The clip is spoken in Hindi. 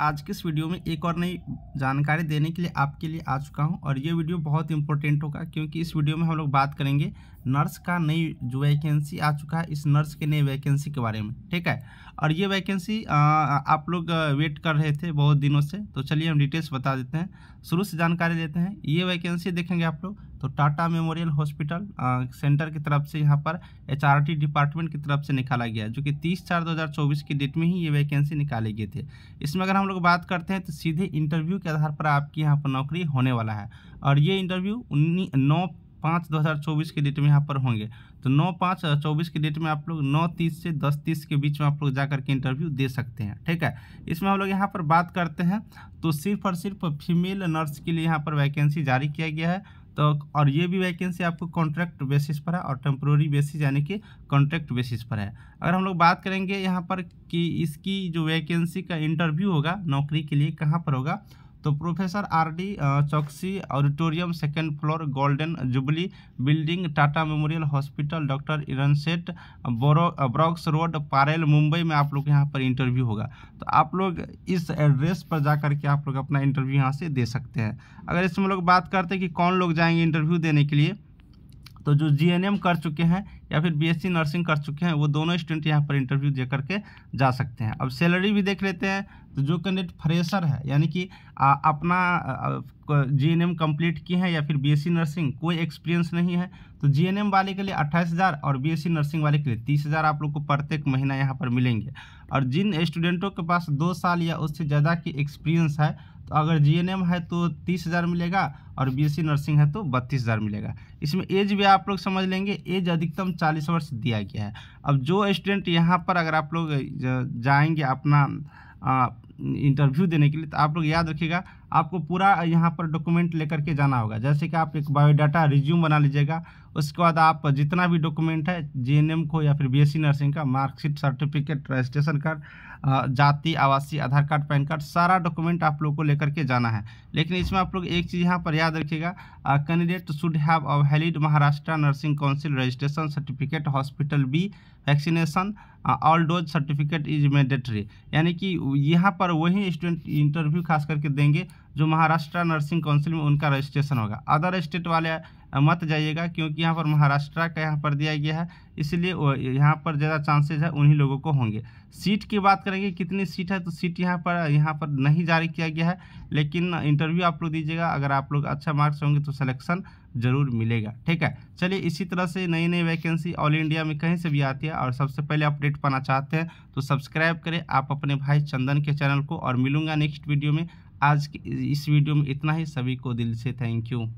आज के इस वीडियो में एक और नई जानकारी देने के लिए आपके लिए आ चुका हूं और ये वीडियो बहुत इंपॉर्टेंट होगा क्योंकि इस वीडियो में हम लोग बात करेंगे नर्स का नई जो वैकेंसी आ चुका है इस नर्स के नई वैकेंसी के बारे में ठीक है और ये वैकेंसी आप लोग वेट कर रहे थे बहुत दिनों से तो चलिए हम डिटेल्स बता देते हैं शुरू से जानकारी देते हैं ये वैकेंसी देखेंगे आप लोग तो टाटा मेमोरियल हॉस्पिटल सेंटर की तरफ से यहाँ पर एच डिपार्टमेंट की तरफ से निकाला गया जो कि तीस चार दो की डेट में ही ये वैकेंसी निकाली गई थी इसमें अगर हम लोग बात करते हैं तो सीधे इंटरव्यू के आधार पर आपकी यहाँ पर नौकरी होने वाला है और ये इंटरव्यू उन्नीस नौ पाँच दो हज़ार चौबीस के डेट में यहाँ पर होंगे तो नौ पाँच चौबीस के डेट में आप लोग नौ तीस से दस तीस के बीच में आप लोग जाकर के इंटरव्यू दे सकते हैं ठीक है इसमें हम लोग यहाँ पर बात करते हैं तो सिर्फ और सिर्फ फीमेल नर्स के लिए यहाँ पर वैकेंसी जारी किया गया है तो और ये भी वैकेंसी आपको कॉन्ट्रैक्ट बेसिस पर है और टेम्प्रोरी बेसिस यानी कि कॉन्ट्रैक्ट बेसिस पर है अगर हम लोग बात करेंगे यहाँ पर कि इसकी जो वैकेंसी का इंटरव्यू होगा नौकरी के लिए कहाँ पर होगा तो professor R D Choksi auditorium second floor golden jubilee building Tata memorial hospital doctor Ernest Borges road Parel Mumbai में आप लोग यहाँ पर इंटरव्यू होगा तो आप लोग इस एड्रेस पर जा करके आप लोग अपना इंटरव्यू यहाँ से दे सकते हैं अगर इसमें लोग बात करते हैं कि कौन लोग जाएंगे इंटरव्यू देने के लिए तो जो जी कर चुके हैं या फिर बीएससी नर्सिंग कर चुके हैं वो दोनों स्टूडेंट यहाँ पर इंटरव्यू दे करके जा सकते हैं अब सैलरी भी देख लेते हैं तो जो कैंडिडेट फ्रेशर है यानी कि अपना जी एन एम कम्प्लीट किए हैं या फिर बीएससी नर्सिंग कोई एक्सपीरियंस नहीं है तो जी एन एम वाले के लिए अट्ठाईस हज़ार और बीएससी नर्सिंग वाले के लिए तीस हज़ार आप लोग को प्रत्येक महीना यहाँ पर मिलेंगे और जिन स्टूडेंटों के पास दो साल या उससे ज़्यादा की एक्सपीरियंस है तो अगर जीएनएम है तो तीस हज़ार मिलेगा और बीएससी नर्सिंग है तो बत्तीस हज़ार मिलेगा इसमें एज भी आप लोग समझ लेंगे एज अधिकतम चालीस वर्ष दिया गया है अब जो स्टूडेंट यहाँ पर अगर आप लोग जाएंगे अपना इंटरव्यू देने के लिए तो आप लोग याद रखिएगा आपको पूरा यहाँ पर डॉक्यूमेंट लेकर के जाना होगा जैसे कि आप एक बायोडाटा रिज्यूम बना लीजिएगा उसके बाद आप जितना भी डॉक्यूमेंट है जे को या फिर बी नर्सिंग का मार्कशीट सर्टिफिकेट रजिस्ट्रेशन कार्ड जाति आवासीय आधार कार्ड पैन कार्ड सारा डॉक्यूमेंट आप लोग को लेकर के जाना है लेकिन इसमें आप लोग एक चीज़ यहाँ पर याद रखिएगा candidate should have a valid Maharashtra nursing council registration certificate hospital B vaccination all dose certificate is mandatory यानी कि यहाँ पर वही स्टूडेंट इंटरव्यू खास करके देंगे जो महाराष्ट्र नर्सिंग काउंसिल में उनका रजिस्ट्रेशन होगा अदर स्टेट वाले मत जाइएगा क्योंकि यहाँ पर महाराष्ट्र का यहाँ पर दिया गया है इसलिए यहाँ पर ज़्यादा चांसेज है उन्हीं लोगों को होंगे सीट की बात करेंगे कितनी सीट है तो सीट यहाँ पर यहाँ पर नहीं जारी किया गया है लेकिन इंटरव्यू आप लोग दीजिएगा अगर आप लोग अच्छा मार्क्स होंगे तो सिलेक्शन ज़रूर मिलेगा ठीक है चलिए इसी तरह से नई नई वैकेंसी ऑल इंडिया में कहीं से भी आती है और सबसे पहले अपडेट पाना चाहते हैं तो सब्सक्राइब करें आप अपने भाई चंदन के चैनल को और मिलूंगा नेक्स्ट वीडियो में आज की इस वीडियो में इतना ही सभी को दिल से थैंक यू